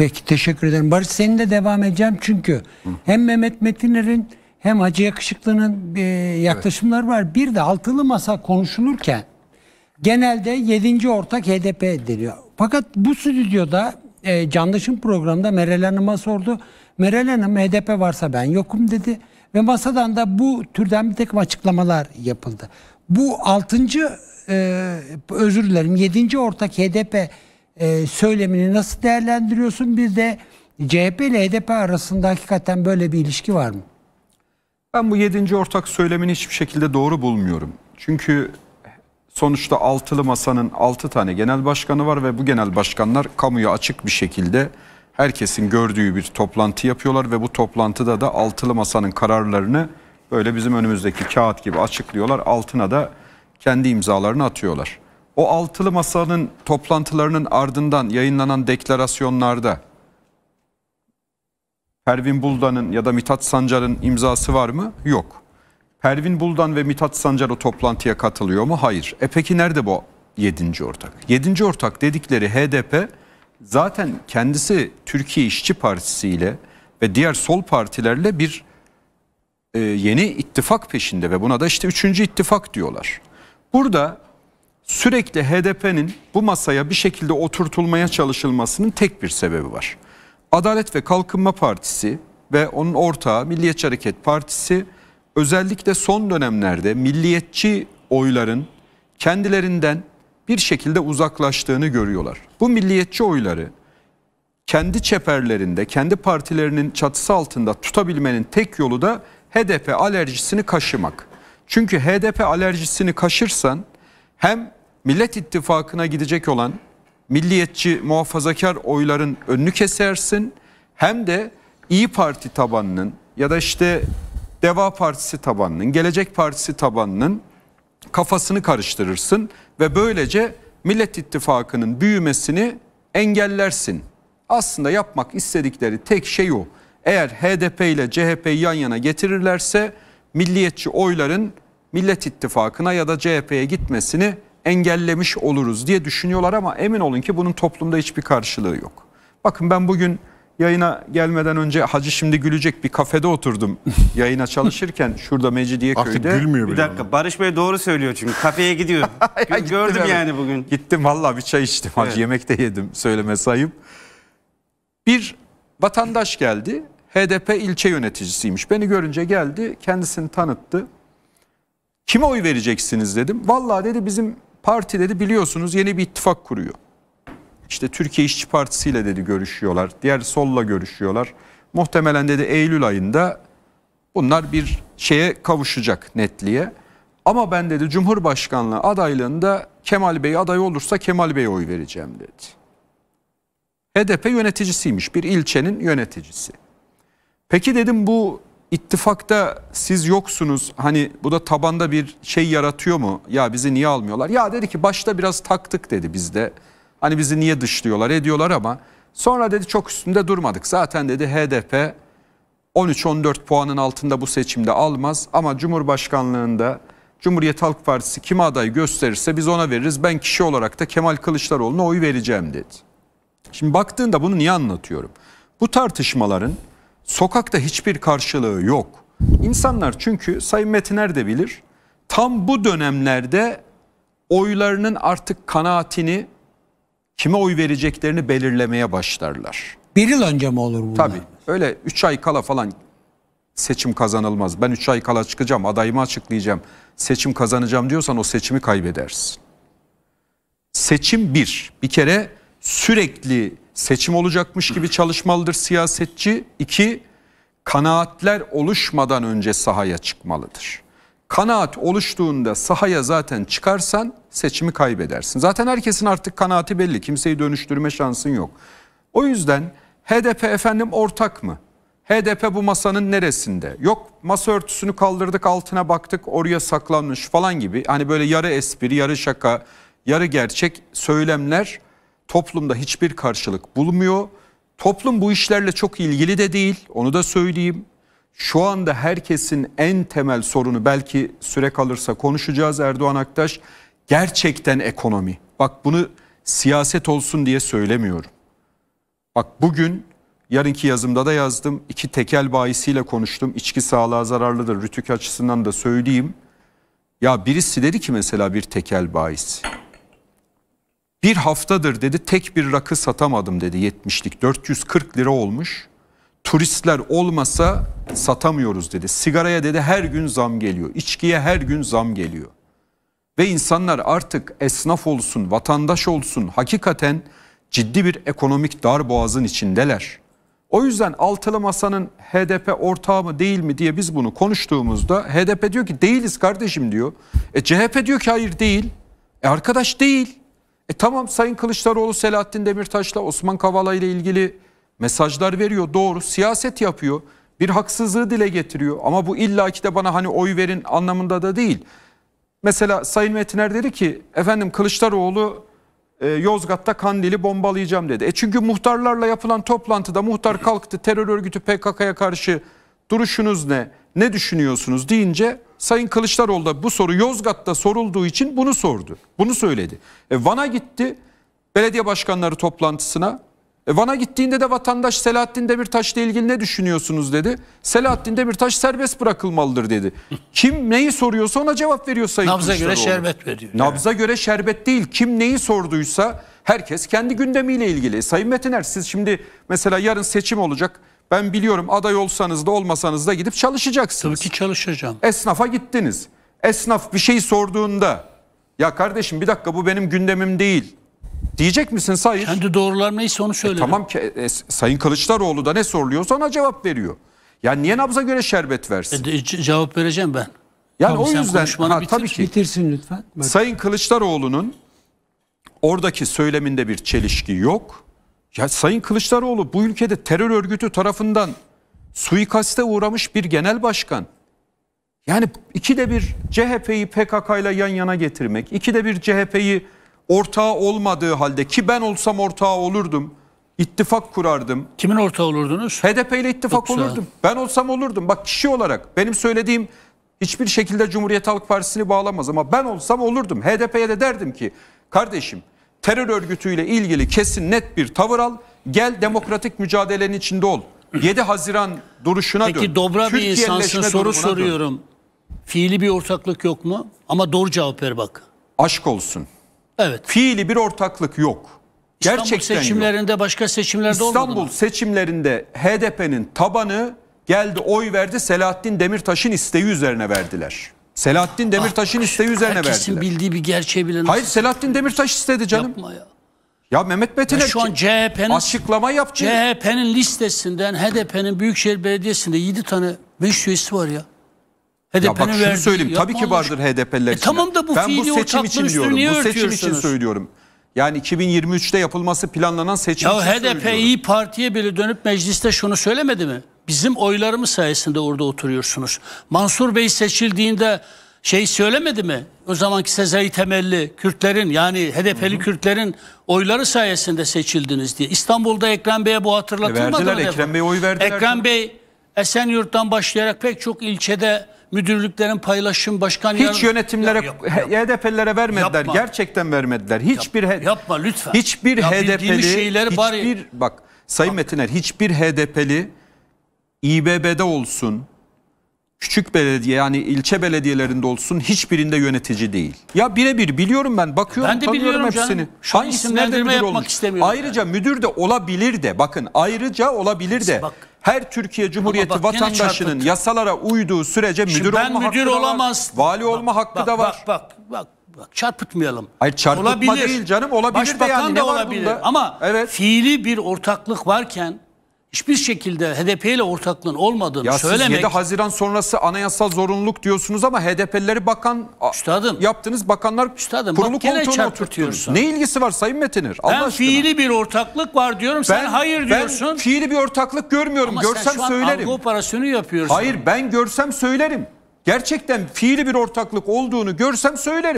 Peki teşekkür ederim. Barış seninle devam edeceğim çünkü hem Mehmet Metiner'in hem Hacı Yakışıklı'nın e, yaklaşımları evet. var. Bir de altılı masa konuşulurken genelde yedinci ortak HDP ediliyor. Fakat bu stüdyoda e, Candaş'ın programında Meral Hanım'a sordu. Meral Hanım HDP varsa ben yokum dedi. Ve masadan da bu türden bir takım açıklamalar yapıldı. Bu 6. E, özür dilerim 7. ortak HDP e, söylemini nasıl değerlendiriyorsun? Bir de CHP ile HDP arasında hakikaten böyle bir ilişki var mı? Ben bu yedinci ortak söylemini hiçbir şekilde doğru bulmuyorum. Çünkü sonuçta altılı masanın altı tane genel başkanı var ve bu genel başkanlar kamuya açık bir şekilde herkesin gördüğü bir toplantı yapıyorlar ve bu toplantıda da altılı masanın kararlarını böyle bizim önümüzdeki kağıt gibi açıklıyorlar. Altına da kendi imzalarını atıyorlar o altılı masanın toplantılarının ardından yayınlanan deklarasyonlarda Pervin Buldan'ın ya da Mithat Sancar'ın imzası var mı? Yok. Pervin Buldan ve Mithat Sancar o toplantıya katılıyor mu? Hayır. E peki nerede bu yedinci ortak? Yedinci ortak dedikleri HDP zaten kendisi Türkiye İşçi Partisi ile ve diğer sol partilerle bir e, yeni ittifak peşinde ve buna da işte üçüncü ittifak diyorlar. Burada sürekli HDP'nin bu masaya bir şekilde oturtulmaya çalışılmasının tek bir sebebi var. Adalet ve Kalkınma Partisi ve onun ortağı Milliyetçi Hareket Partisi özellikle son dönemlerde milliyetçi oyların kendilerinden bir şekilde uzaklaştığını görüyorlar. Bu milliyetçi oyları kendi çeperlerinde, kendi partilerinin çatısı altında tutabilmenin tek yolu da HDP alerjisini kaşımak. Çünkü HDP alerjisini kaşırsan hem Millet İttifakı'na gidecek olan milliyetçi muhafazakar oyların önünü kesersin hem de İyi Parti tabanının ya da işte Deva Partisi tabanının, Gelecek Partisi tabanının kafasını karıştırırsın ve böylece Millet İttifakı'nın büyümesini engellersin. Aslında yapmak istedikleri tek şey o. Eğer HDP ile CHP'yi yan yana getirirlerse milliyetçi oyların Millet İttifakı'na ya da CHP'ye gitmesini engellemiş oluruz diye düşünüyorlar ama emin olun ki bunun toplumda hiçbir karşılığı yok. Bakın ben bugün yayına gelmeden önce Hacı şimdi gülecek bir kafede oturdum yayına çalışırken şurada Mecidiyeköy'de. Artık gülmüyor Bir dakika Barış Bey doğru söylüyor çünkü kafeye gidiyor. ya, Gördüm gittim yani bugün. Gittim valla bir çay içtim Hacı evet. yemek de yedim söyleme sayıp. Bir vatandaş geldi HDP ilçe yöneticisiymiş beni görünce geldi kendisini tanıttı. Kime oy vereceksiniz dedim. Valla dedi bizim partileri biliyorsunuz yeni bir ittifak kuruyor. İşte Türkiye İşçi Partisi ile dedi görüşüyorlar. Diğer solla görüşüyorlar. Muhtemelen dedi Eylül ayında bunlar bir şeye kavuşacak netliğe. Ama ben dedi Cumhurbaşkanlığı adaylığında Kemal Bey aday olursa Kemal Bey'e oy vereceğim dedi. HDP yöneticisiymiş bir ilçenin yöneticisi. Peki dedim bu İttifakta siz yoksunuz hani bu da tabanda bir şey yaratıyor mu? Ya bizi niye almıyorlar? Ya dedi ki başta biraz taktık dedi bizde. Hani bizi niye dışlıyorlar ediyorlar ama sonra dedi çok üstünde durmadık. Zaten dedi HDP 13-14 puanın altında bu seçimde almaz ama Cumhurbaşkanlığında Cumhuriyet Halk Partisi kime aday gösterirse biz ona veririz. Ben kişi olarak da Kemal Kılıçdaroğlu'na oy vereceğim dedi. Şimdi baktığında bunu niye anlatıyorum? Bu tartışmaların Sokakta hiçbir karşılığı yok. İnsanlar çünkü Sayın Metiner de bilir tam bu dönemlerde oylarının artık kanaatini kime oy vereceklerini belirlemeye başlarlar. Bir yıl önce mi olur bunlar? Tabii öyle 3 ay kala falan seçim kazanılmaz. Ben 3 ay kala çıkacağım adayımı açıklayacağım seçim kazanacağım diyorsan o seçimi kaybedersin. Seçim bir. Bir kere sürekli seçim olacakmış gibi çalışmalıdır siyasetçi. İki, kanaatler oluşmadan önce sahaya çıkmalıdır. Kanaat oluştuğunda sahaya zaten çıkarsan seçimi kaybedersin. Zaten herkesin artık kanaati belli. Kimseyi dönüştürme şansın yok. O yüzden HDP efendim ortak mı? HDP bu masanın neresinde? Yok masa örtüsünü kaldırdık altına baktık oraya saklanmış falan gibi. Hani böyle yarı espri, yarı şaka, yarı gerçek söylemler toplumda hiçbir karşılık bulmuyor. Toplum bu işlerle çok ilgili de değil, onu da söyleyeyim. Şu anda herkesin en temel sorunu belki süre kalırsa konuşacağız Erdoğan Aktaş. Gerçekten ekonomi. Bak bunu siyaset olsun diye söylemiyorum. Bak bugün yarınki yazımda da yazdım. İki tekel bayisiyle konuştum. İçki sağlığa zararlıdır. Rütük açısından da söyleyeyim. Ya birisi dedi ki mesela bir tekel bayisi. Bir haftadır dedi tek bir rakı satamadım dedi 70'lik 440 lira olmuş. Turistler olmasa satamıyoruz dedi. Sigaraya dedi her gün zam geliyor. İçkiye her gün zam geliyor. Ve insanlar artık esnaf olsun, vatandaş olsun hakikaten ciddi bir ekonomik darboğazın içindeler. O yüzden altılı masanın HDP ortağı mı değil mi diye biz bunu konuştuğumuzda HDP diyor ki değiliz kardeşim diyor. E CHP diyor ki hayır değil. E arkadaş değil. E tamam Sayın Kılıçdaroğlu Selahattin Demirtaş'la Osman Kavala ile ilgili mesajlar veriyor. Doğru siyaset yapıyor. Bir haksızlığı dile getiriyor. Ama bu illaki de bana hani oy verin anlamında da değil. Mesela Sayın Metiner dedi ki efendim Kılıçdaroğlu e, Yozgat'ta Kandil'i bombalayacağım dedi. E çünkü muhtarlarla yapılan toplantıda muhtar kalktı terör örgütü PKK'ya karşı duruşunuz ne? Ne düşünüyorsunuz deyince Sayın Kılıçdaroğlu da bu soru Yozgat'ta sorulduğu için bunu sordu. Bunu söyledi. E, Van'a gitti belediye başkanları toplantısına. E, Van'a gittiğinde de vatandaş Selahattin ile ilgili ne düşünüyorsunuz dedi. Selahattin Demirtaş serbest bırakılmalıdır dedi. Kim neyi soruyorsa ona cevap veriyor Sayın Nabza Kılıçdaroğlu. göre şerbet veriyor. Nabza yani. göre şerbet değil. Kim neyi sorduysa herkes kendi gündemiyle ilgili. Sayın Metiner siz şimdi mesela yarın seçim olacak. Ben biliyorum aday olsanız da olmasanız da gidip çalışacaksınız. Tabii ki çalışacağım. Esnafa gittiniz. Esnaf bir şey sorduğunda ya kardeşim bir dakika bu benim gündemim değil. Diyecek misin sayın? Kendi doğrular neyse onu söyle. E, tamam ki e, e, Sayın Kılıçdaroğlu da ne soruluyorsa ona cevap veriyor. Ya niye nabza göre şerbet versin? E, cevap vereceğim ben. Yani tamam, o yüzden ha, bitir. tabii ki bitirsin lütfen. Bak. Sayın Kılıçdaroğlu'nun oradaki söyleminde bir çelişki yok. Ya Sayın Kılıçdaroğlu bu ülkede terör örgütü tarafından suikaste uğramış bir genel başkan. Yani ikide bir CHP'yi PKK ile yan yana getirmek, ikide bir CHP'yi ortağı olmadığı halde ki ben olsam ortağı olurdum, ittifak kurardım. Kimin ortağı olurdunuz? HDP ile ittifak Çok olurdum. Ben olsam olurdum. Bak kişi olarak benim söylediğim hiçbir şekilde Cumhuriyet Halk Partisi'ni bağlamaz ama ben olsam olurdum. HDP'ye de derdim ki kardeşim terör örgütüyle ilgili kesin net bir tavır al. Gel demokratik mücadelenin içinde ol. 7 Haziran duruşuna Peki, dön. Peki dobra bir insansın soru soruyorum. Dön. Fiili bir ortaklık yok mu? Ama doğru cevap ver bak. Aşk olsun. Evet. Fiili bir ortaklık yok. İstanbul seçimlerinde yok. başka seçimlerde İstanbul olmadı İstanbul seçimlerinde HDP'nin tabanı geldi oy verdi Selahattin Demirtaş'ın isteği üzerine verdiler. Selahattin Demirtaş'ın ah, isteği üzerine verdiler. Herkesin bildiği bir gerçeği bile Hayır Selahattin Demirtaş istedi canım. Yapma ya. Ya Mehmet Metin şu an CHP'nin açıklama yaptı. CHP'nin listesinden HDP'nin Büyükşehir Belediyesi'nde 7 tane meclis üyesi var ya. HDP'nin ya bak şunu söyleyeyim. Tabii ki vardır HDP'liler e, Tamam da bu ben bu seçim için diyorum. Bu seçim için söylüyorum. Yani 2023'te yapılması planlanan seçim ya için HDP söylüyorum. İyi Parti'ye bile dönüp mecliste şunu söylemedi mi? Bizim oylarımız sayesinde orada oturuyorsunuz. Mansur Bey seçildiğinde şey söylemedi mi? O zamanki Sezai Temelli Kürtlerin yani HDP'li Kürtlerin oyları sayesinde seçildiniz diye. İstanbul'da Ekrem Bey'e bu hatırlatılmadı e verdiler, mı? Ekrem Bey oy verdiler. Ekrem Bey Esenyurt'tan başlayarak pek çok ilçede müdürlüklerin paylaşım başkan hiç yönetimlere yap, yap, vermediler. Yapma. Gerçekten vermediler. Hiçbir yap, yapma lütfen. Hiçbir ya HDP'li hiçbir bari... bak Sayın bak. Metiner hiçbir HDP'li İBB'de olsun, küçük belediye yani ilçe belediyelerinde olsun hiçbirinde yönetici değil. Ya birebir biliyorum ben bakıyorum ben de tanıyorum biliyorum hepsini. Canım. Şu an isimlerde müdür olmuş. istemiyorum. Ayrıca yani. müdür de olabilir de bakın ayrıca olabilir de. Bak, her Türkiye Cumhuriyeti bak, vatandaşının yasalara uyduğu sürece Şimdi müdür olma ben müdür hakkı olamaz. da var. Vali bak, olma hakkı bak, da var. Bak bak bak. Bak çarpıtmayalım. Hayır çarpıtma olabilir. değil canım olabilir Başbakan de yani. da olabilir bunda? ama evet. fiili bir ortaklık varken hiçbir şekilde HDP ile ortaklığın olmadığını ya söylemek... ya 7 Haziran sonrası anayasal zorunluluk diyorsunuz ama HDP'lileri bakan Üstadım, yaptınız. Bakanlar Üstadım, kurulu kontrolü koltuğuna oturttunuz. Ne ilgisi var Sayın Metinir? Allah ben aşkına. fiili bir ortaklık var diyorum. Ben, sen hayır diyorsun. Ben fiili bir ortaklık görmüyorum. Ama görsem söylerim. algı operasyonu yapıyorsun. Hayır ben görsem söylerim. Gerçekten fiili bir ortaklık olduğunu görsem söylerim.